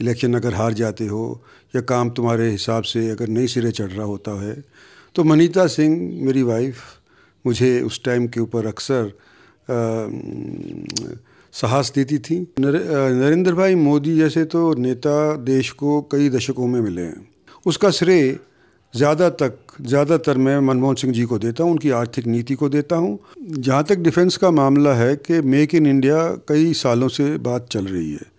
Election अगर हार जाते हो या काम तुम्हारे हिसाब से अगर नहीं सिरे चढ़ रहा होता है तो मनीता सिंह मेरी वाइफ मुझे उस टाइम के ऊपर अक्सर साहस देती थी नरेंद्र भाई मोदी जैसे तो नेता देश को कई दशकों में मिले हैं उसका श्रेय ज़्यादा तक ज़्यादातर मैं मनमोहन सिंह जी को देता हूँ उनकी आर्थिक नीति को देता हूँ जहाँ तक डिफेंस का मामला है कि मेक इन इंडिया कई सालों से बात चल रही है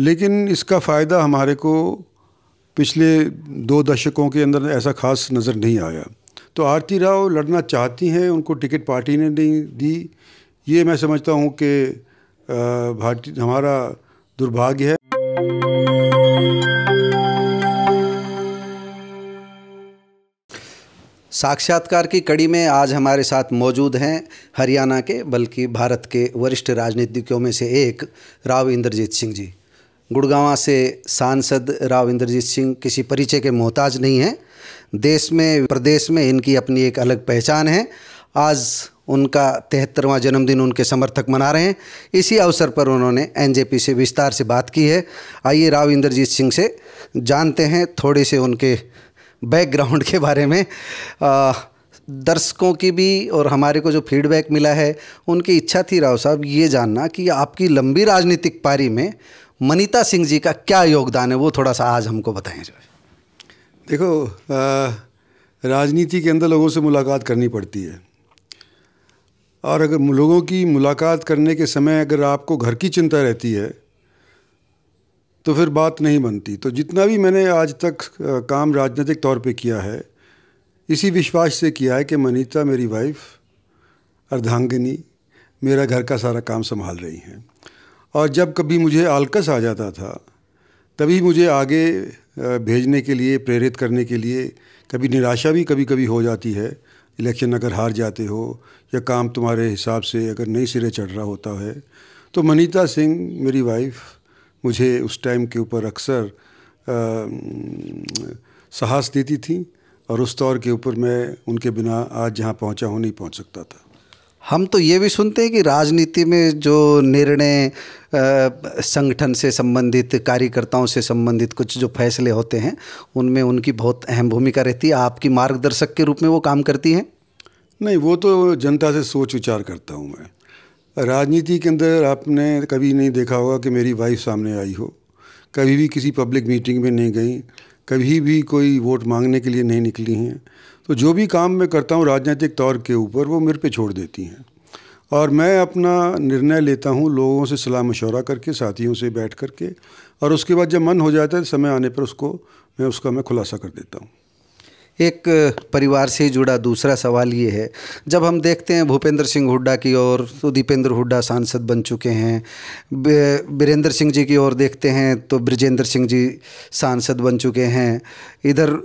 लेकिन इसका फ़ायदा हमारे को पिछले दो दशकों के अंदर ऐसा खास नज़र नहीं आया तो आरती राव लड़ना चाहती हैं उनको टिकट पार्टी ने नहीं दी ये मैं समझता हूँ कि भारतीय हमारा दुर्भाग्य है साक्षात्कार की कड़ी में आज हमारे साथ मौजूद हैं हरियाणा के बल्कि भारत के वरिष्ठ राजनीतिज्ञों में से एक राव इंद्रजीत सिंह जी गुड़गावा से सांसद राव इंद्रजीत सिंह किसी परिचय के मोहताज नहीं हैं देश में प्रदेश में इनकी अपनी एक अलग पहचान है आज उनका तिहत्तरवां जन्मदिन उनके समर्थक मना रहे हैं इसी अवसर पर उन्होंने एनजेपी से विस्तार से बात की है आइए राव इंद्रजीत सिंह से जानते हैं थोड़े से उनके बैकग्राउंड के बारे में आ, दर्शकों की भी और हमारे को जो फीडबैक मिला है उनकी इच्छा थी राव साहब ये जानना कि आपकी लंबी राजनीतिक पारी में मनीता सिंह जी का क्या योगदान है वो थोड़ा सा आज हमको बताएं जो देखो राजनीति के अंदर लोगों से मुलाकात करनी पड़ती है और अगर लोगों की मुलाकात करने के समय अगर आपको घर की चिंता रहती है तो फिर बात नहीं बनती तो जितना भी मैंने आज तक काम राजनीतिक तौर पे किया है इसी विश्वास से किया है कि मनीता मेरी वाइफ अर्धांगिनी मेरा घर का सारा काम संभाल रही हैं और जब कभी मुझे आलकस आ जाता था तभी मुझे आगे भेजने के लिए प्रेरित करने के लिए कभी निराशा भी कभी कभी हो जाती है इलेक्शन अगर हार जाते हो या काम तुम्हारे हिसाब से अगर नहीं सिरे चढ़ रहा होता है तो मनीता सिंह मेरी वाइफ मुझे उस टाइम के ऊपर अक्सर साहस देती थी और उस दौर के ऊपर मैं उनके बिना आज जहाँ पहुँचा हूँ नहीं पहुँच सकता था हम तो ये भी सुनते हैं कि राजनीति में जो निर्णय संगठन से संबंधित कार्यकर्ताओं से संबंधित कुछ जो फैसले होते हैं उनमें उनकी बहुत अहम भूमिका रहती है आपकी मार्गदर्शक के रूप में वो काम करती हैं नहीं वो तो जनता से सोच विचार करता हूँ मैं राजनीति के अंदर आपने कभी नहीं देखा होगा कि मेरी वाइफ सामने आई हो कभी भी किसी पब्लिक मीटिंग में नहीं गई कभी भी कोई वोट मांगने के लिए नहीं निकली हैं तो जो भी काम मैं करता हूँ राजनीतिक तौर के ऊपर वो मेरे पे छोड़ देती हैं और मैं अपना निर्णय लेता हूँ लोगों से सलाह मशवरा करके साथियों से बैठ करके और उसके बाद जब मन हो जाता है समय आने पर उसको मैं उसका मैं खुलासा कर देता हूँ एक परिवार से जुड़ा दूसरा सवाल ये है जब हम देखते हैं भूपेंद्र सिंह हुड्डा की ओर तो दीपेंद्र हुड्डा सांसद बन चुके हैं बीरेंद्र सिंह जी की ओर देखते हैं तो ब्रजेंद्र सिंह जी सांसद बन चुके हैं इधर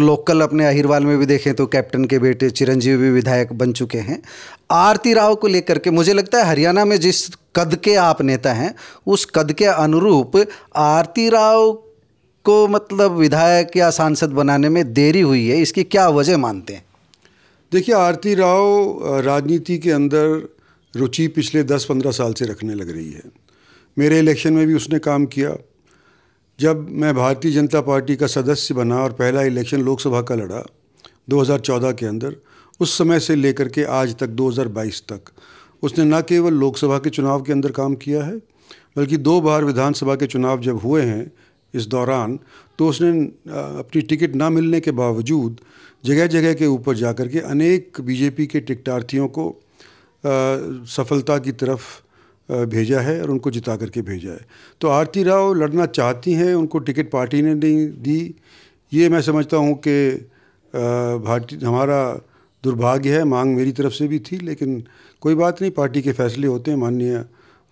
लोकल अपने अहिरवाल में भी देखें तो कैप्टन के बेटे चिरंजीवी भी विधायक बन चुके हैं आरती राव को लेकर के मुझे लगता है हरियाणा में जिस कद के आप नेता हैं उस कद के अनुरूप आरती राव को मतलब विधायक या सांसद बनाने में देरी हुई है इसकी क्या वजह मानते हैं देखिए आरती राव राजनीति के अंदर रुचि पिछले 10-15 साल से रखने लग रही है मेरे इलेक्शन में भी उसने काम किया जब मैं भारतीय जनता पार्टी का सदस्य बना और पहला इलेक्शन लोकसभा का लड़ा 2014 के अंदर उस समय से लेकर के आज तक 2022 तक उसने न केवल लोकसभा के चुनाव के अंदर काम किया है बल्कि दो बार विधानसभा के चुनाव जब हुए हैं इस दौरान तो उसने अपनी टिकट ना मिलने के बावजूद जगह जगह के ऊपर जा के अनेक बीजेपी के टिकटार्थियों को आ, सफलता की तरफ भेजा है और उनको जिता करके भेजा है तो आरती राव लड़ना चाहती हैं उनको टिकट पार्टी ने नहीं दी ये मैं समझता हूँ कि भारतीय हमारा दुर्भाग्य है मांग मेरी तरफ से भी थी लेकिन कोई बात नहीं पार्टी के फैसले होते हैं माननीय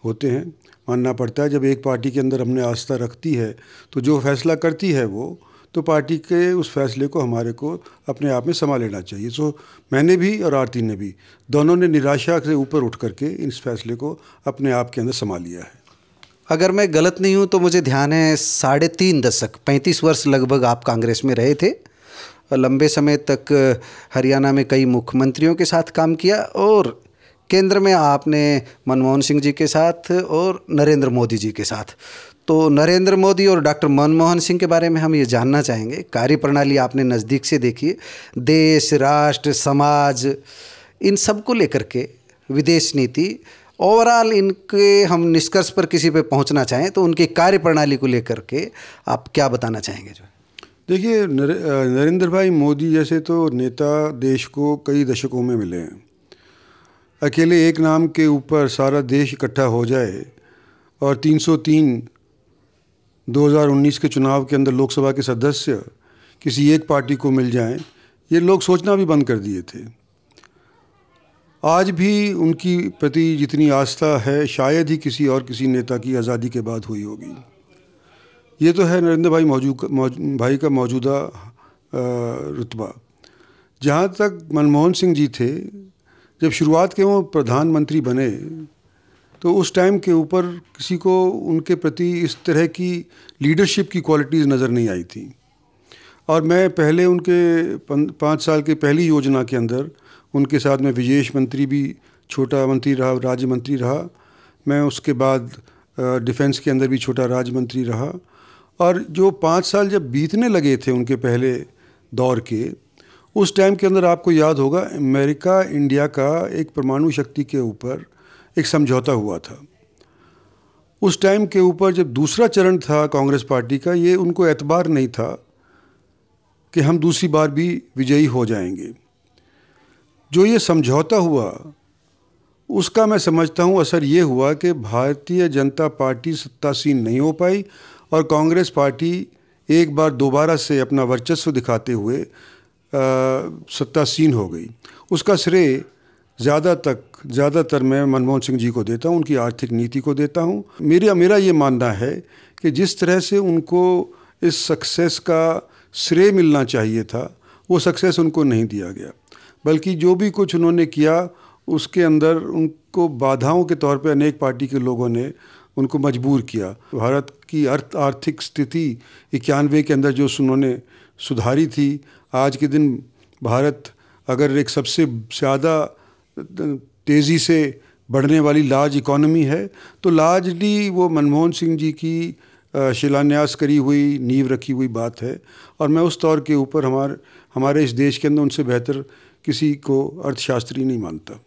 होते हैं मानना पड़ता है जब एक पार्टी के अंदर हमने आस्था रखती है तो जो फैसला करती है वो तो पार्टी के उस फैसले को हमारे को अपने आप में समा लेना चाहिए सो मैंने भी और आरती ने भी दोनों ने निराशा से ऊपर उठ करके इस फैसले को अपने आप के अंदर समा लिया है अगर मैं गलत नहीं हूँ तो मुझे ध्यान है साढ़े तीन दशक पैंतीस वर्ष लगभग आप कांग्रेस में रहे थे लंबे समय तक हरियाणा में कई मुख्यमंत्रियों के साथ काम किया और केंद्र में आपने मनमोहन सिंह जी के साथ और नरेंद्र मोदी जी के साथ तो नरेंद्र मोदी और डॉक्टर मनमोहन सिंह के बारे में हम ये जानना चाहेंगे कार्य प्रणाली आपने नज़दीक से देखी देश राष्ट्र समाज इन सब को लेकर के विदेश नीति ओवरऑल इनके हम निष्कर्ष पर किसी पे पहुंचना चाहें तो उनकी कार्य प्रणाली को लेकर के आप क्या बताना चाहेंगे जो देखिए नरेंद्र भाई मोदी जैसे तो नेता देश को कई दशकों में मिले हैं अकेले एक नाम के ऊपर सारा देश इकट्ठा हो जाए और 303 2019 के चुनाव के अंदर लोकसभा के सदस्य किसी एक पार्टी को मिल जाएं ये लोग सोचना भी बंद कर दिए थे आज भी उनकी प्रति जितनी आस्था है शायद ही किसी और किसी नेता की आज़ादी के बाद हुई होगी ये तो है नरेंद्र भाई मौजूद भाई का मौजूदा रुतबा जहाँ तक मनमोहन सिंह जी थे जब शुरुआत के वो प्रधानमंत्री बने तो उस टाइम के ऊपर किसी को उनके प्रति इस तरह की लीडरशिप की क्वालिटीज़ नज़र नहीं आई थी और मैं पहले उनके पाँच साल के पहली योजना के अंदर उनके साथ में विदेश मंत्री भी छोटा मंत्री रहा राज्य मंत्री रहा मैं उसके बाद डिफेंस के अंदर भी छोटा राज्य मंत्री रहा और जो पाँच साल जब बीतने लगे थे उनके पहले दौर के उस टाइम के अंदर आपको याद होगा अमेरिका इंडिया का एक परमाणु शक्ति के ऊपर एक समझौता हुआ था उस टाइम के ऊपर जब दूसरा चरण था कांग्रेस पार्टी का ये उनको एतबार नहीं था कि हम दूसरी बार भी विजयी हो जाएंगे जो ये समझौता हुआ उसका मैं समझता हूँ असर ये हुआ कि भारतीय जनता पार्टी सत्तासीन नहीं हो पाई और कांग्रेस पार्टी एक बार दोबारा से अपना वर्चस्व दिखाते हुए सत्तासीन हो गई उसका श्रेय ज़्यादा तक ज़्यादातर मैं मनमोहन सिंह जी को देता हूँ उनकी आर्थिक नीति को देता हूँ मेरा मेरा ये मानना है कि जिस तरह से उनको इस सक्सेस का श्रेय मिलना चाहिए था वो सक्सेस उनको नहीं दिया गया बल्कि जो भी कुछ उन्होंने किया उसके अंदर उनको बाधाओं के तौर पर अनेक पार्टी के लोगों ने उनको मजबूर किया भारत की अर्थ आर्थिक स्थिति इक्यानवे के अंदर जो उन्होंने सुधारी थी आज के दिन भारत अगर एक सबसे ज़्यादा तेज़ी से बढ़ने वाली लार्ज इकोनॉमी है तो लार्जली वो मनमोहन सिंह जी की शिलान्यास करी हुई नींव रखी हुई बात है और मैं उस तौर के ऊपर हमारे हमारे इस देश के अंदर उनसे बेहतर किसी को अर्थशास्त्री नहीं मानता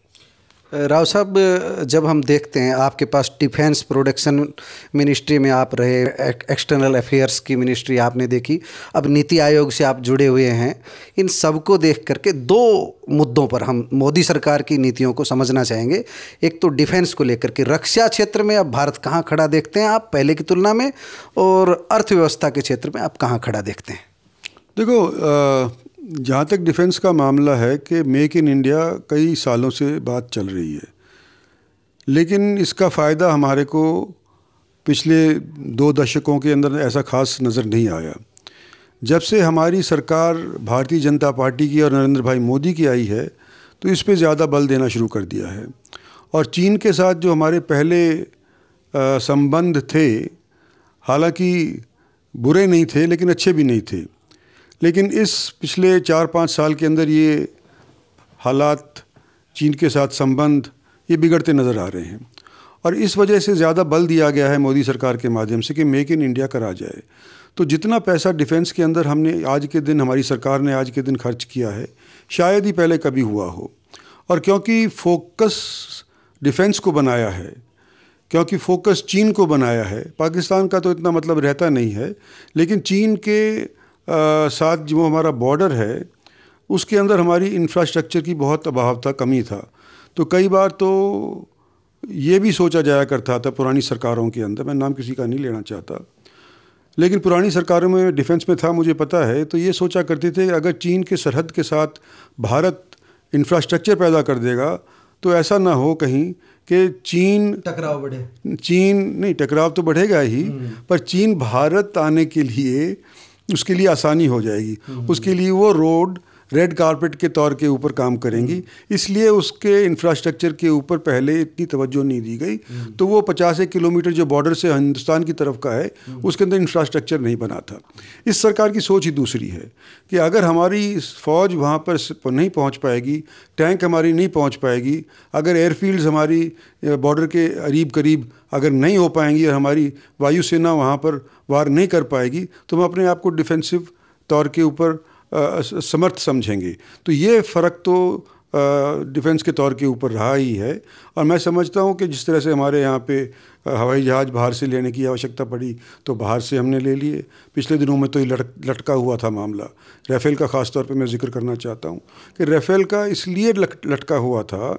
राव साहब जब हम देखते हैं आपके पास डिफेंस प्रोडक्शन मिनिस्ट्री में आप रहे एक्सटर्नल अफेयर्स की मिनिस्ट्री आपने देखी अब नीति आयोग से आप जुड़े हुए हैं इन सबको देख करके दो मुद्दों पर हम मोदी सरकार की नीतियों को समझना चाहेंगे एक तो डिफेंस को लेकर के रक्षा क्षेत्र में अब भारत कहाँ खड़ा देखते हैं आप पहले की तुलना में और अर्थव्यवस्था के क्षेत्र में आप कहाँ खड़ा देखते हैं देखो जहाँ तक डिफेंस का मामला है कि मेक इन इंडिया कई सालों से बात चल रही है लेकिन इसका फ़ायदा हमारे को पिछले दो दशकों के अंदर ऐसा खास नज़र नहीं आया जब से हमारी सरकार भारतीय जनता पार्टी की और नरेंद्र भाई मोदी की आई है तो इस पर ज़्यादा बल देना शुरू कर दिया है और चीन के साथ जो हमारे पहले संबंध थे हालांकि बुरे नहीं थे लेकिन अच्छे भी नहीं थे लेकिन इस पिछले चार पाँच साल के अंदर ये हालात चीन के साथ संबंध ये बिगड़ते नज़र आ रहे हैं और इस वजह से ज़्यादा बल दिया गया है मोदी सरकार के माध्यम से कि मेक इन इंडिया करा जाए तो जितना पैसा डिफेंस के अंदर हमने आज के दिन हमारी सरकार ने आज के दिन खर्च किया है शायद ही पहले कभी हुआ हो और क्योंकि फोकस डिफेंस को बनाया है क्योंकि फोकस चीन को बनाया है पाकिस्तान का तो इतना मतलब रहता नहीं है लेकिन चीन के साथ जो हमारा बॉर्डर है उसके अंदर हमारी इंफ्रास्ट्रक्चर की बहुत अभाव था कमी था तो कई बार तो ये भी सोचा जाया करता था पुरानी सरकारों के अंदर मैं नाम किसी का नहीं लेना चाहता लेकिन पुरानी सरकारों में डिफेंस में था मुझे पता है तो ये सोचा करते थे अगर चीन के सरहद के साथ भारत इंफ्रास्ट्रक्चर पैदा कर देगा तो ऐसा ना हो कहीं कि चीन टकराव बढ़े चीन नहीं टकराव तो बढ़ेगा ही हम्म। पर चीन भारत आने के लिए उसके लिए आसानी हो जाएगी हम्म। उसके लिए वो रोड रेड कारपेट के तौर के ऊपर काम करेंगी हम्म। इसलिए उसके इंफ्रास्ट्रक्चर के ऊपर पहले इतनी तवज्जो नहीं दी गई हम्म। तो वो पचास एक किलोमीटर जो बॉर्डर से हिंदुस्तान की तरफ का है उसके अंदर इंफ्रास्ट्रक्चर नहीं बना था इस सरकार की सोच ही दूसरी है कि अगर हमारी फ़ौज वहाँ पर नहीं पहुँच पाएगी टैंक हमारी नहीं पहुँच पाएगी अगर एयरफील्ड्स हमारी बॉर्डर के करीब करीब अगर नहीं हो पाएंगी और हमारी वायुसेना वहाँ पर वार नहीं कर पाएगी तो हम अपने आप को डिफेंसिव तौर के ऊपर समर्थ समझेंगे तो ये फ़र्क तो डिफेंस के तौर के ऊपर रहा ही है और मैं समझता हूँ कि जिस तरह से हमारे यहाँ पे हवाई जहाज़ बाहर से लेने की आवश्यकता पड़ी तो बाहर से हमने ले लिए पिछले दिनों में तो ये लटक लटका हुआ था मामला राफेल का ख़ास तौर पे मैं जिक्र करना चाहता हूँ कि राफेल का इसलिए लटका हुआ था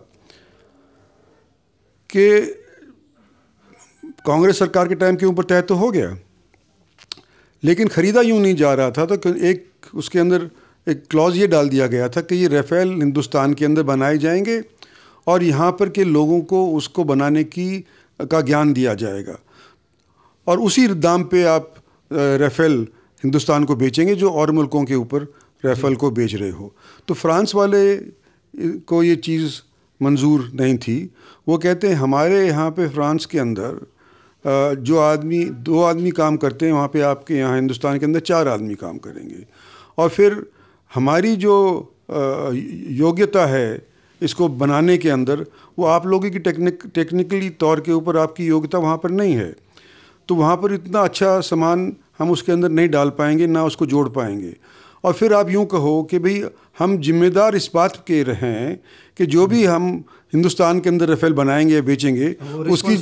कि कांग्रेस सरकार के टाइम के ऊपर तय तो हो गया लेकिन ख़रीदा यूँ नहीं जा रहा था तो एक उसके अंदर एक क्लॉज ये डाल दिया गया था कि ये रेफेल हिंदुस्तान के अंदर बनाए जाएंगे और यहाँ पर के लोगों को उसको बनाने की का ज्ञान दिया जाएगा और उसी दाम पे आप रेफेल हिंदुस्तान को बेचेंगे जो और मुल्कों के ऊपर रफ़ेल को बेच रहे हो तो फ्रांस वाले को ये चीज़ मंजूर नहीं थी वो कहते हैं हमारे यहाँ पे फ्रांस के अंदर जो आदमी दो आदमी काम करते हैं वहाँ पे आपके यहाँ हिंदुस्तान के अंदर चार आदमी काम करेंगे और फिर हमारी जो योग्यता है इसको बनाने के अंदर वो आप लोगों की टेक्निक टेक्निकली तौर के ऊपर आपकी योग्यता वहाँ पर नहीं है तो वहाँ पर इतना अच्छा सामान हम उसके अंदर नहीं डाल पाएंगे ना उसको जोड़ पाएंगे और फिर आप यूँ कहो कि भाई हम जिम्मेदार इस बात के रहें कि जो भी हम हिंदुस्तान के अंदर रफेल बनाएंगे या बेचेंगे उसकी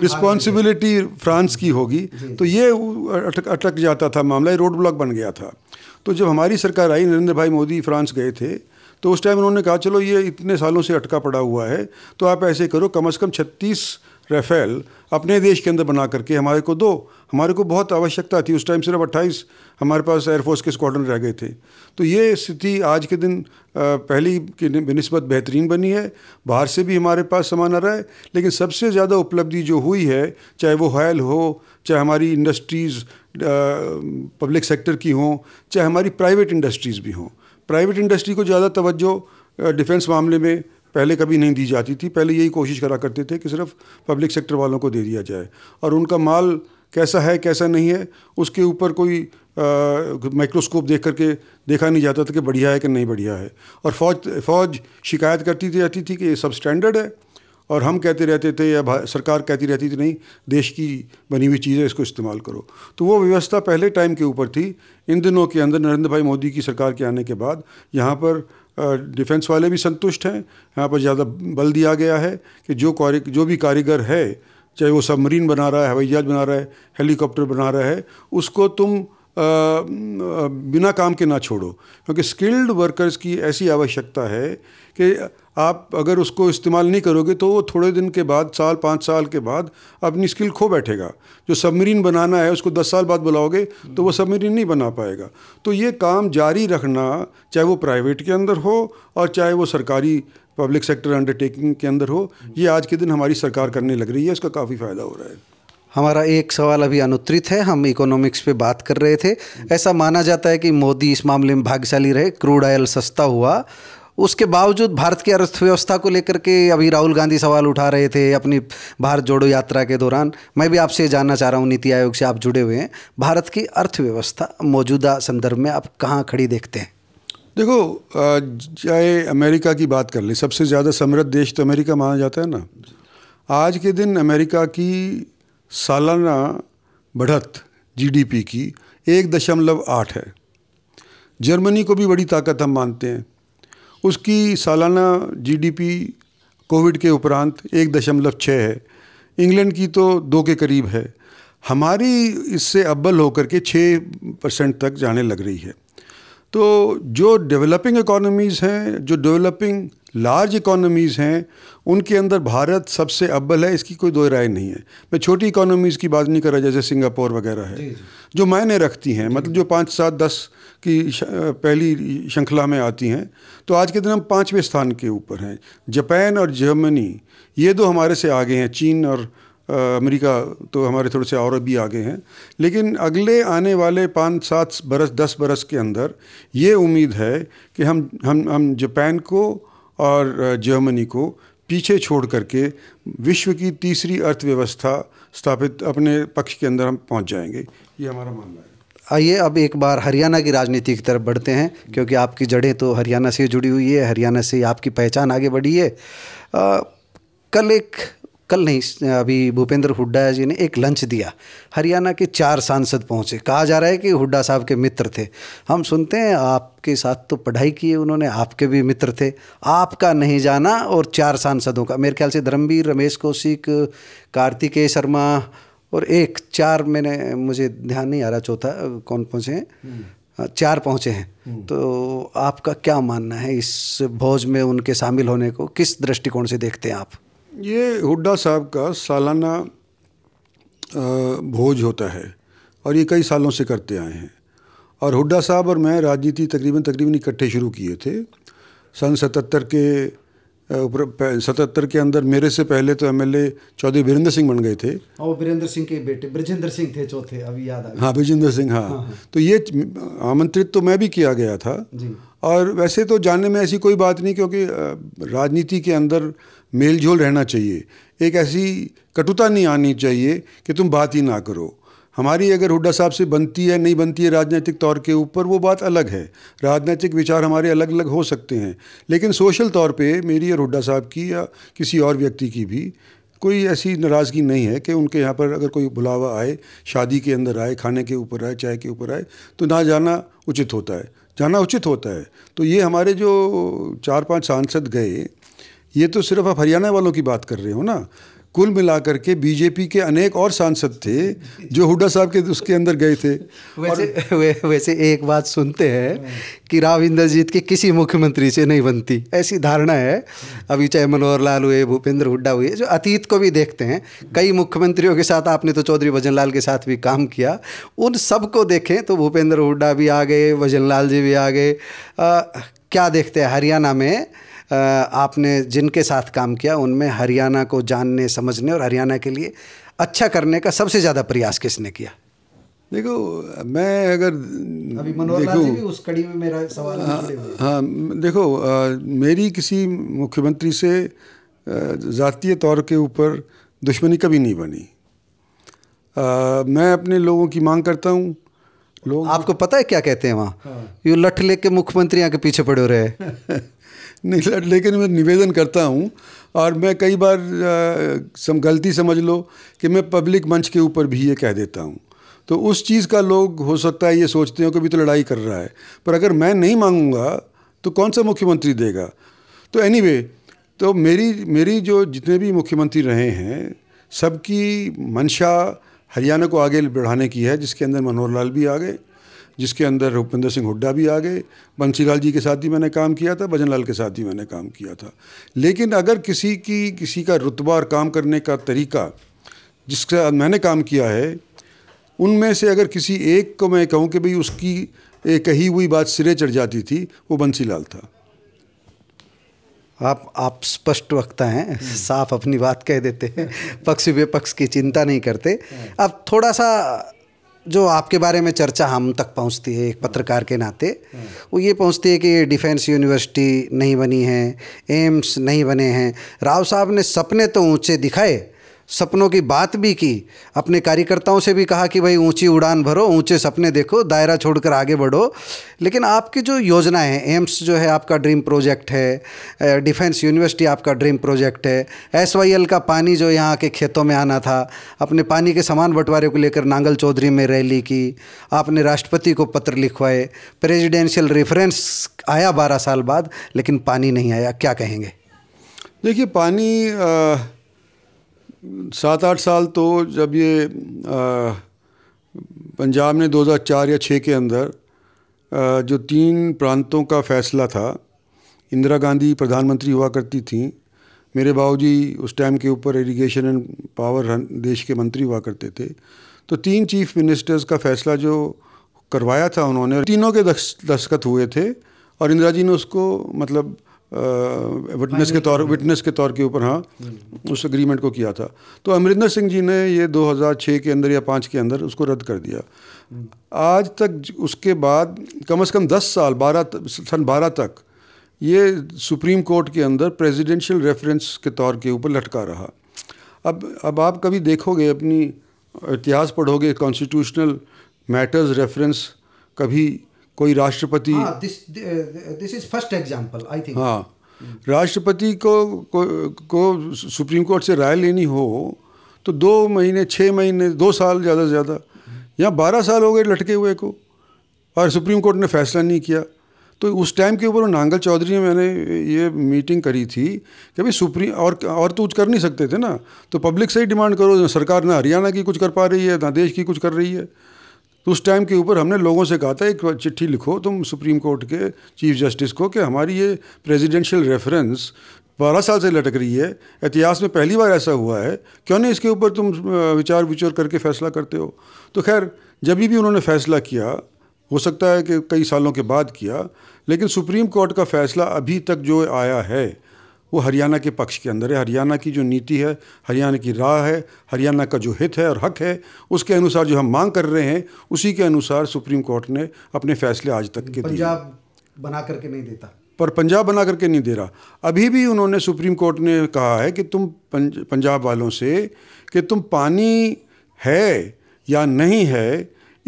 रिस्पॉन्सिबिलिटी फ्रांस की होगी तो ये अटक अटक जाता था मामला रोड ब्लॉक बन गया था तो जब हमारी सरकार आई नरेंद्र भाई मोदी फ्रांस गए थे तो उस टाइम उन्होंने कहा चलो ये इतने सालों से अटका पड़ा हुआ है तो आप ऐसे करो कम अज़ कम छत्तीस राफेल अपने देश के अंदर बना करके हमारे को दो हमारे को बहुत आवश्यकता थी उस टाइम सिर्फ अट्ठाईस हमारे पास एयरफोर्स के स्क्वाडन रह गए थे तो ये स्थिति आज के दिन पहली की बनस्बत बेहतरीन बनी है बाहर से भी हमारे पास सामान आ रहा है लेकिन सबसे ज़्यादा उपलब्धि जो हुई है चाहे वो हैल हो चाहे हमारी इंडस्ट्रीज़ पब्लिक सेक्टर की हों चाहे हमारी प्राइवेट इंडस्ट्रीज़ भी हों प्राइवेट इंडस्ट्री को ज़्यादा तवज्जो डिफेंस मामले में पहले कभी नहीं दी जाती थी पहले यही कोशिश करा करते थे कि सिर्फ पब्लिक सेक्टर वालों को दे दिया जाए और उनका माल कैसा है कैसा नहीं है उसके ऊपर कोई माइक्रोस्कोप देख करके देखा नहीं जाता था कि बढ़िया है कि नहीं बढ़िया है और फौज फौज शिकायत करती रहती थी कि ये सब स्टैंडर्ड है और हम कहते रहते थे या सरकार कहती रहती थी नहीं देश की बनी हुई चीज़ है इसको इस्तेमाल करो तो वो व्यवस्था पहले टाइम के ऊपर थी इन दिनों के अंदर नरेंद्र भाई मोदी की सरकार के आने के बाद यहाँ पर डिफेंस वाले भी संतुष्ट हैं यहाँ पर ज़्यादा बल दिया गया है कि जो जो भी कारीगर है चाहे वो सबमरीन बना रहा है हवाई जहाज़ बना रहा है हेलीकॉप्टर बना रहा है उसको तुम बिना काम के ना छोड़ो क्योंकि स्किल्ड वर्कर्स की ऐसी आवश्यकता है कि आप अगर उसको इस्तेमाल नहीं करोगे तो वो थोड़े दिन के बाद साल पाँच साल के बाद अपनी स्किल खो बैठेगा जो सबमरीन बनाना है उसको दस साल बाद बुलाओगे तो वो सबमरीन नहीं बना पाएगा तो ये काम जारी रखना चाहे वो प्राइवेट के अंदर हो और चाहे वो सरकारी पब्लिक सेक्टर अंडरटेकिंग के अंदर हो ये आज के दिन हमारी सरकार करने लग रही है इसका काफ़ी फ़ायदा हो रहा है हमारा एक सवाल अभी अनुत्तरित है हम इकोनॉमिक्स पे बात कर रहे थे ऐसा माना जाता है कि मोदी इस मामले में भाग्यशाली रहे क्रूड ऑयल सस्ता हुआ उसके बावजूद भारत की अर्थव्यवस्था को लेकर के अभी राहुल गांधी सवाल उठा रहे थे अपनी भारत जोड़ो यात्रा के दौरान मैं भी आपसे जानना चाह रहा हूँ नीति आयोग से आप जुड़े हुए हैं भारत की अर्थव्यवस्था मौजूदा संदर्भ में आप कहाँ खड़ी देखते हैं देखो चाहे अमेरिका की बात कर ले सबसे ज़्यादा समृद्ध देश तो अमेरिका माना जाता है ना आज के दिन अमेरिका की सालाना बढ़त जीडीपी की एक दशमलव आठ है जर्मनी को भी बड़ी ताकत हम मानते हैं उसकी सालाना जीडीपी कोविड के उपरांत एक दशमलव छः है इंग्लैंड की तो दो के करीब है हमारी इससे अब्बल होकर के छः परसेंट तक जाने लग रही है तो जो डेवलपिंग इकोनॉमीज़ हैं जो डेवलपिंग लार्ज इकोनॉमीज़ हैं उनके अंदर भारत सबसे अव्वल है इसकी कोई दो राय नहीं है मैं छोटी इकोनॉमीज़ की बात नहीं कर रहा जैसे सिंगापुर वगैरह है जो मायने रखती हैं मतलब जो पाँच सात दस की पहली श्रृंखला में आती हैं तो आज के दिन हम पाँचवें स्थान के ऊपर हैं जापान और जर्मनी ये दो हमारे से आगे हैं चीन और अमेरिका तो हमारे थोड़े से और भी आगे हैं लेकिन अगले आने वाले पाँच सात बरस दस बरस के अंदर ये उम्मीद है कि हम हम हम जापान को और जर्मनी को पीछे छोड़ करके विश्व की तीसरी अर्थव्यवस्था स्थापित अपने पक्ष के अंदर हम पहुंच जाएंगे ये हमारा मानना है आइए अब एक बार हरियाणा की राजनीति की तरफ बढ़ते हैं क्योंकि आपकी जड़ें तो हरियाणा से जुड़ी हुई है हरियाणा से आपकी पहचान आगे बढ़ी है आ, कल एक कल नहीं अभी भूपेंद्र हुड्डा जी ने एक लंच दिया हरियाणा के चार सांसद पहुंचे कहा जा रहा है कि हुड्डा साहब के मित्र थे हम सुनते हैं आपके साथ तो पढ़ाई की है उन्होंने आपके भी मित्र थे आपका नहीं जाना और चार सांसदों का मेरे ख्याल से धर्मवीर रमेश कौशिक कार्तिकेय शर्मा और एक चार मैंने मुझे ध्यान नहीं आ रहा चौथा कौन पहुँचे हैं हम्म। चार पहुँचे हैं हम्म। तो आपका क्या मानना है इस भोज में उनके शामिल होने को किस दृष्टिकोण से देखते हैं आप ये हुड्डा साहब का सालाना भोज होता है और ये कई सालों से करते आए हैं और हुड्डा साहब और मैं राजनीति तकरीबन तकरीबन इकट्ठे शुरू किए थे सन सतहत्तर के सतहत्तर के अंदर मेरे से पहले तो एमएलए चौधरी वीरेंद्र सिंह बन गए थे और वीरेंद्र सिंह के बेटे ब्रजेंद्र सिंह थे चौथे अभी याद आ हाँ ब्रजेंद्र सिंह हाँ।, हाँ, हाँ। तो ये आमंत्रित तो मैं भी किया गया था जी। और वैसे तो जानने में ऐसी कोई बात नहीं क्योंकि राजनीति के अंदर मेल झोल रहना चाहिए एक ऐसी कटुता नहीं आनी चाहिए कि तुम बात ही ना करो हमारी अगर हुड्डा साहब से बनती है नहीं बनती है राजनीतिक तौर के ऊपर वो बात अलग है राजनीतिक विचार हमारे अलग अलग हो सकते हैं लेकिन सोशल तौर पे मेरी और हुड्डा साहब की या किसी और व्यक्ति की भी कोई ऐसी नाराज़गी नहीं है कि उनके यहाँ पर अगर कोई बुलावा आए शादी के अंदर आए खाने के ऊपर आए चाय के ऊपर आए तो ना जाना उचित होता है जाना उचित होता है तो ये हमारे जो चार पांच सांसद गए ये तो सिर्फ आप हरियाणा वालों की बात कर रहे हो ना कुल मिलाकर के बीजेपी के अनेक और सांसद थे जो हुड्डा साहब के उसके अंदर गए थे वैसे और... वै, वैसे एक बात सुनते हैं कि राव इंद्रजीत के किसी मुख्यमंत्री से नहीं बनती ऐसी धारणा है अभी चाहे मनोहर लाल हुए भूपेंद्र हुड्डा हुए जो अतीत को भी देखते हैं कई मुख्यमंत्रियों के साथ आपने तो चौधरी भजन लाल के साथ भी काम किया उन सबको देखें तो भूपेंद्र हुड्डा भी आ गए भजन लाल जी भी आ गए क्या देखते हैं हरियाणा में आपने जिनके साथ काम किया उनमें हरियाणा को जानने समझने और हरियाणा के लिए अच्छा करने का सबसे ज़्यादा प्रयास किसने किया देखो मैं अगर अभी देखो जी भी उस कड़ी में मेरा सवाल हाँ, हाँ देखो आ, मेरी किसी मुख्यमंत्री से ज़ातीय तौर के ऊपर दुश्मनी कभी नहीं बनी आ, मैं अपने लोगों की मांग करता हूँ लोग आपको पता है क्या कहते हैं वहाँ हाँ। यू लठ लेके मुख्यमंत्री यहाँ के पीछे पड़े रहे नहीं लेकिन मैं निवेदन करता हूँ और मैं कई बार सम गलती समझ लो कि मैं पब्लिक मंच के ऊपर भी ये कह देता हूँ तो उस चीज़ का लोग हो सकता है ये सोचते हो कि भी तो लड़ाई कर रहा है पर अगर मैं नहीं मांगूंगा तो कौन सा मुख्यमंत्री देगा तो एनी anyway, तो मेरी मेरी जो जितने भी मुख्यमंत्री रहे हैं सबकी मंशा हरियाणा को आगे बढ़ाने की है जिसके अंदर मनोहर लाल भी आ गए जिसके अंदर भूपेंद्र सिंह हुड्डा भी आ गए बंसीलाल जी के साथ ही मैंने काम किया था भजन लाल के साथ ही मैंने काम किया था लेकिन अगर किसी की किसी का रुतबा और काम करने का तरीका जिसका मैंने काम किया है उनमें से अगर किसी एक को मैं कहूँ कि भाई उसकी कही हुई बात सिरे चढ़ जाती थी वो बंसी था आप आप स्पष्ट वक्ता हैं साफ अपनी बात कह देते हैं पक्ष विपक्ष की चिंता नहीं करते अब हाँ। थोड़ा सा जो आपके बारे में चर्चा हम तक पहुंचती है एक पत्रकार के नाते वो ये पहुंचती है कि डिफेंस यूनिवर्सिटी नहीं बनी है एम्स नहीं बने हैं राव साहब ने सपने तो ऊंचे दिखाए सपनों की बात भी की अपने कार्यकर्ताओं से भी कहा कि भाई ऊंची उड़ान भरो ऊंचे सपने देखो दायरा छोड़कर आगे बढ़ो लेकिन आपकी जो योजनाएं हैं एम्स जो है आपका ड्रीम प्रोजेक्ट है डिफेंस यूनिवर्सिटी आपका ड्रीम प्रोजेक्ट है एस का पानी जो यहाँ के खेतों में आना था अपने पानी के समान बंटवारे को लेकर नांगल चौधरी में रैली की आपने राष्ट्रपति को पत्र लिखवाए प्रेजिडेंशियल रेफरेंस आया बारह साल बाद लेकिन पानी नहीं आया क्या कहेंगे देखिए पानी आ... सात आठ साल तो जब ये पंजाब ने 2004 या 6 के अंदर आ, जो तीन प्रांतों का फैसला था इंदिरा गांधी प्रधानमंत्री हुआ करती थी मेरे बाबूजी उस टाइम के ऊपर इरिगेशन एंड पावर देश के मंत्री हुआ करते थे तो तीन चीफ मिनिस्टर्स का फैसला जो करवाया था उन्होंने तीनों के दस्तखत हुए थे और इंदिरा जी ने उसको मतलब विटनेस के तौर विटनेस के तौर के ऊपर हाँ उस एग्रीमेंट को किया था तो अमरिंदर सिंह जी ने ये 2006 के अंदर या पाँच के अंदर उसको रद्द कर दिया आज तक उसके बाद कम से कम 10 साल 12 सन बारह तक ये सुप्रीम कोर्ट के अंदर प्रेसिडेंशियल रेफरेंस के तौर के ऊपर लटका रहा अब अब आप कभी देखोगे अपनी इतिहास पढ़ोगे कॉन्स्टिट्यूशनल मैटर्स रेफरेंस कभी कोई राष्ट्रपति this is first example I think हाँ राष्ट्रपति को, को को सुप्रीम कोर्ट से राय लेनी हो तो दो महीने छः महीने दो साल ज़्यादा से ज़्यादा या बारह साल हो गए लटके हुए को और सुप्रीम कोर्ट ने फैसला नहीं किया तो उस टाइम के ऊपर नांगल चौधरी ने मैंने ये मीटिंग करी थी कि भाई सुप्रीम और और तो कुछ कर नहीं सकते थे ना तो पब्लिक से ही डिमांड करो सरकार ना हरियाणा की कुछ कर पा रही है ना देश की कुछ कर रही है तो उस टाइम के ऊपर हमने लोगों से कहा था एक चिट्ठी लिखो तुम सुप्रीम कोर्ट के चीफ जस्टिस को कि हमारी ये प्रेजिडेंशियल रेफरेंस बारह साल से लटक रही है इतिहास में पहली बार ऐसा हुआ है क्यों नहीं इसके ऊपर तुम विचार विचार करके फैसला करते हो तो खैर जब भी उन्होंने फैसला किया हो सकता है कि कई सालों के बाद किया लेकिन सुप्रीम कोर्ट का फैसला अभी तक जो आया है वो हरियाणा के पक्ष के अंदर है हरियाणा की जो नीति है हरियाणा की राह है हरियाणा का जो हित है और हक है उसके अनुसार जो हम मांग कर रहे हैं उसी के अनुसार सुप्रीम कोर्ट ने अपने फैसले आज तक के पंजाब बना करके नहीं देता पर पंजाब बना करके नहीं दे रहा अभी भी उन्होंने सुप्रीम कोर्ट ने कहा है कि तुम पंजाब वालों से कि तुम पानी है या नहीं है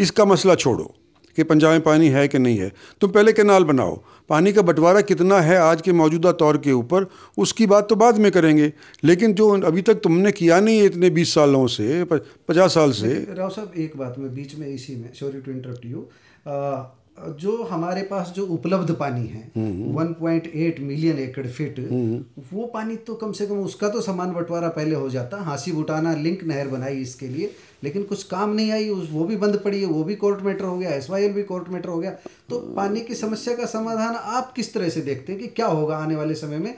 इसका मसला छोड़ो कि पंजाब में पानी है कि नहीं है तुम पहले कैनाल बनाओ पानी का बंटवारा कितना है आज के मौजूदा तौर के ऊपर उसकी बात तो बाद में करेंगे लेकिन जो अभी तक तुमने किया नहीं है इतने बीस सालों से पचास साल से राव साहब एक बात में बीच में इसी में सॉरी टू इंटरप्ट यू जो हमारे पास जो उपलब्ध पानी है 1.8 मिलियन एकड़ फीट वो पानी तो कम से कम उसका तो समान बंटवारा पहले हो जाता हाँसी बुटाना लिंक नहर बनाई इसके लिए लेकिन कुछ काम नहीं आई उस वो भी बंद पड़ी है वो भी कोर्ट मैटर हो गया एस वाई एल भी कोर्ट मैटर हो गया तो पानी की समस्या का समाधान आप किस तरह से देखते हैं कि क्या होगा आने वाले समय में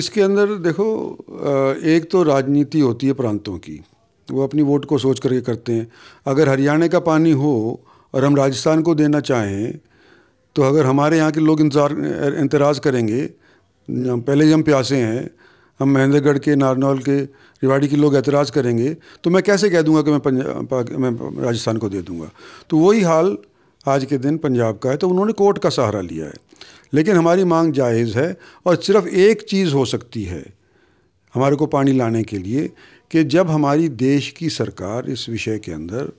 इसके अंदर देखो एक तो राजनीति होती है प्रांतों की वो अपनी वोट को सोच करके करते हैं अगर हरियाणा का पानी हो और हम राजस्थान को देना चाहें तो अगर हमारे यहाँ के लोग इंतजार इंतराज़ करेंगे पहले हम प्यासे हैं हम महेंद्रगढ़ के नारनौल के रिवाड़ी के लोग एतराज़ करेंगे तो मैं कैसे कह दूंगा कि मैं पंजाब मैं राजस्थान को दे दूंगा तो वही हाल आज के दिन पंजाब का है तो उन्होंने कोर्ट का सहारा लिया है लेकिन हमारी मांग जायज़ है और सिर्फ एक चीज़ हो सकती है हमारे को पानी लाने के लिए कि जब हमारी देश की सरकार इस विषय के अंदर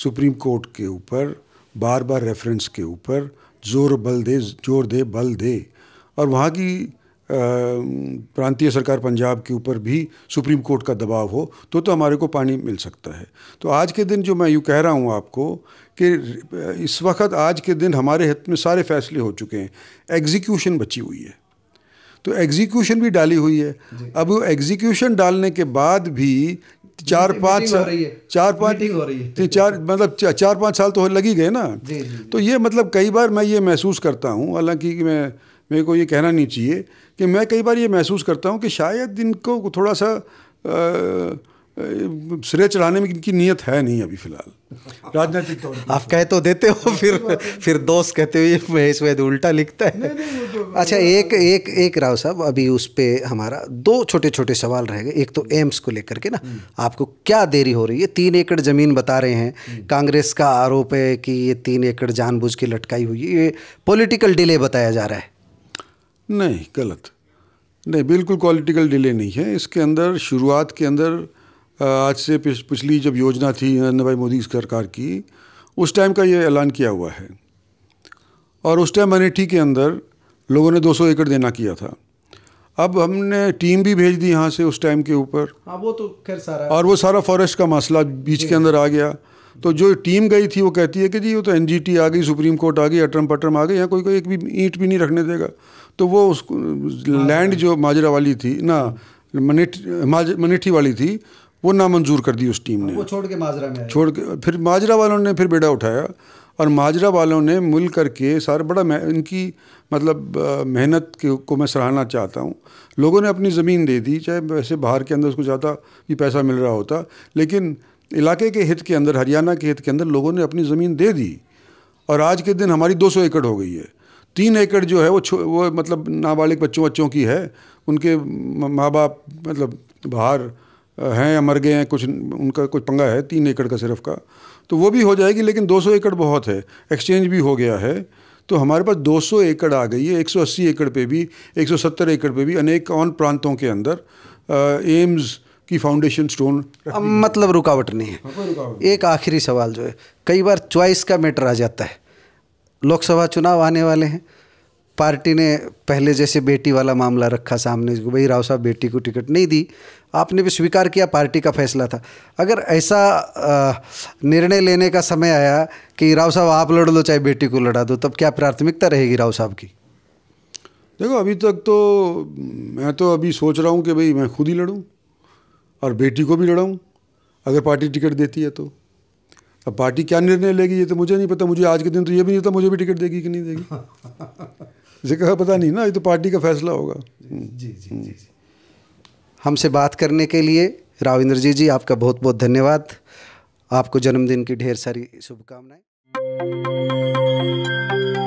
सुप्रीम कोर्ट के ऊपर बार बार रेफरेंस के ऊपर जोर बल दे जोर दे बल दे और वहाँ की प्रांतीय सरकार पंजाब के ऊपर भी सुप्रीम कोर्ट का दबाव हो तो तो हमारे को पानी मिल सकता है तो आज के दिन जो मैं यूँ कह रहा हूँ आपको कि इस वक्त आज के दिन हमारे हित में सारे फैसले हो चुके हैं एग्जीक्यूशन बची हुई है तो एग्जीक्यूशन भी डाली हुई है अब वो एग्जीक्यूशन डालने के बाद भी चार पाँच चार पाँच हो रही है चार मतलब चार पाँच साल तो लग ही गए ना तो ये मतलब कई बार मैं ये महसूस करता हूँ हालांकि मैं मेरे को ये कहना नहीं चाहिए कि मैं कई बार ये महसूस करता हूँ कि शायद इनको थोड़ा सा सिरे चढ़ाने में इनकी नीयत है नहीं अभी फिलहाल राजनीतिक तौर आप कह तो देते हो हाँ। फिर फिर दोस्त कहते हो महेश वैद उल्टा लिखता है नहीं, नहीं, तो- अच्छा एक एक एक राव साहब अभी उस पर हमारा दो छोटे छोटे सवाल रह गए एक तो एम्स को लेकर के ना हम्म। आपको क्या देरी हो रही है तीन एकड़ ज़मीन बता रहे हैं हम्म। कांग्रेस का आरोप है कि ये तीन एकड़ जानबूझ के लटकाई हुई है ये पॉलिटिकल डिले बताया जा रहा है नहीं गलत नहीं बिल्कुल पॉलिटिकल डिले नहीं है इसके अंदर शुरुआत के अंदर आज से पिछली जब योजना थी नरेंद्र भाई मोदी सरकार की उस टाइम का ये ऐलान किया हुआ है और उस टाइम मनेठी के अंदर लोगों ने 200 एकड़ देना किया था अब हमने टीम भी भेज दी यहाँ से उस टाइम के ऊपर हाँ वो तो खैर सारा और वो सारा फॉरेस्ट का मसला बीच के अंदर आ गया तो जो टीम गई थी वो कहती है कि जी वो तो एन आ गई सुप्रीम कोर्ट आ गई अटरम पटरम आ गई यहाँ कोई कोई एक भी ईंट भी नहीं रखने देगा तो वो उस लैंड हाँ, हाँ। जो माजरा वाली थी ना मनेठी वाली थी वो नामंजूर कर दी उस टीम ने वो छोड़ के माजरा में छोड़ के फिर माजरा वालों ने फिर बेड़ा उठाया और माजरा वालों ने मिल करके सारा बड़ा मैं इनकी मतलब मेहनत को मैं सराहना चाहता हूँ लोगों ने अपनी ज़मीन दे दी चाहे वैसे बाहर के अंदर उसको ज़्यादा भी पैसा मिल रहा होता लेकिन इलाके के हित के अंदर हरियाणा के हित के अंदर लोगों ने अपनी ज़मीन दे दी और आज के दिन हमारी 200 एकड़ हो गई है तीन एकड़ जो है वो वो मतलब नाबालिग बच्चों बच्चों की है उनके माँ बाप मतलब बाहर हैं या मर गए हैं कुछ उनका कुछ पंगा है तीन एकड़ का सिर्फ का तो वो भी हो जाएगी लेकिन 200 एकड़ बहुत है एक्सचेंज भी हो गया है तो हमारे पास 200 एकड़ आ गई है 180 एकड़ पे भी 170 एकड़ पे भी अनेक और प्रांतों के अंदर एम्स की फाउंडेशन स्टोन अब मतलब रुकावट नहीं है हाँ, रुकावट एक आखिरी सवाल जो है कई बार च्वाइस का मैटर आ जाता है लोकसभा चुनाव आने वाले हैं पार्टी ने पहले जैसे बेटी वाला मामला रखा सामने भाई राव साहब बेटी को टिकट नहीं दी आपने भी स्वीकार किया पार्टी का फैसला था अगर ऐसा निर्णय लेने का समय आया कि राव साहब आप लड़ लो चाहे बेटी को लड़ा दो तब क्या प्राथमिकता रहेगी राव साहब की देखो अभी तक तो मैं तो अभी सोच रहा हूँ कि भाई मैं खुद ही लड़ूँ और बेटी को भी लड़ाऊँ अगर पार्टी टिकट देती है तो अब पार्टी क्या निर्णय लेगी ये तो मुझे नहीं पता मुझे आज के दिन तो ये भी नहीं पता मुझे भी टिकट देगी कि नहीं देगी जिक्र कहा पता नहीं ना ये तो पार्टी का फैसला होगा जी जी जी हम्म। हमसे बात करने के लिए राविंद्र जी जी आपका बहुत बहुत धन्यवाद आपको जन्मदिन की ढेर सारी शुभकामनाएं